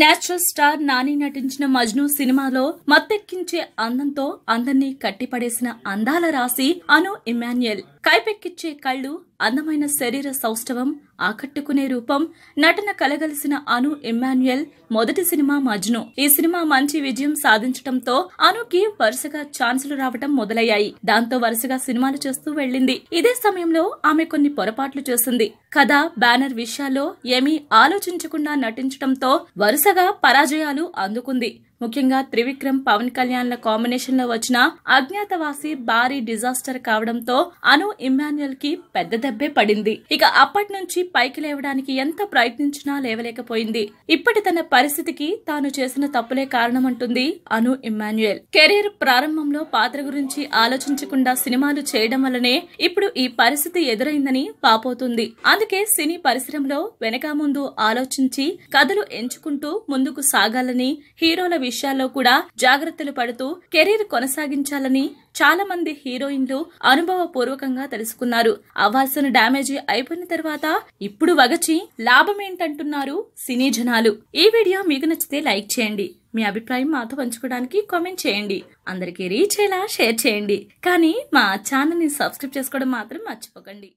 natural star Nani నటించిన మజ్ను సినిమాలో మత్తెక్కించే అందంతో అందర్నీ కట్టిపడేసిన అందాల రాశి అను ఇమాన్యుయల్ కైపెక్కిచ్చే కళ్ళు అందమైన శరీర సౌష్ఠవం ఆకట్టుకునే రూపం నటన కలగలిసిన అను ఇమ్మాన్యుయల్ మొదటి సినిమా మజ్ను ఈ సినిమా మంచి విజయం సాధించడంతో అనుకి వరుసగా ఛాన్సులు రావటం మొదలయ్యాయి దాంతో వరుసగా సినిమాలు చేస్తూ వెళ్ళింది ఇదే సమయంలో ఆమె కొన్ని పొరపాట్లు చేసింది కథ బ్యానర్ విషయాల్లో ఏమీ ఆలోచించకుండా నటించడంతో వరుసగా పరాజయాలు అందుకుంది ముఖ్యంగా త్రివిక్రమ్ పవన్ కళ్యాణ్ల కాంబినేషన్ లో వచ్చిన అజ్ఞాతవాసి భారీ డిజాస్టర్ కావడంతో అను ఇమాన్యుల్ కి పెద్ద దెబ్బే పడింది ఇక అప్పటి నుంచి పైకి లేవడానికి ఎంత ప్రయత్నించినా లేవలేకపోయింది ఇప్పటి తన పరిస్థితికి తాను చేసిన తప్పులే కారణమంటుంది అను ఇమాన్యుయల్ కెరీర్ ప్రారంభంలో పాత్ర గురించి ఆలోచించకుండా సినిమాలు చేయడం వల్లనే ఇప్పుడు ఈ పరిస్థితి ఎదురైందని పాపోతుంది అందుకే సినీ పరిశ్రమలో వెనక ముందు ఆలోచించి కథలు ఎంచుకుంటూ ముందుకు సాగాలని హీరోల విషయాల్లో కూడా జాగ్రత్తలు పడుతూ కెరీర్ కొనసాగించాలని చాలా మంది హీరోయిన్లు అనుభవపూర్వకంగా తెలుసుకున్నారు అవాసన డ్యామేజ్ అయిపోయిన తర్వాత ఇప్పుడు వగచి లాభం ఏంటంటున్నారు సినీ జనాలు ఈ వీడియో మీకు నచ్చితే లైక్ చేయండి మీ అభిప్రాయం మాతో పంచుకోవడానికి కామెంట్ చేయండి అందరికీ రీచ్ అయ్యేలా షేర్ చేయండి కానీ మా ఛానల్ని సబ్స్క్రైబ్ చేసుకోవడం మాత్రం మర్చిపోకండి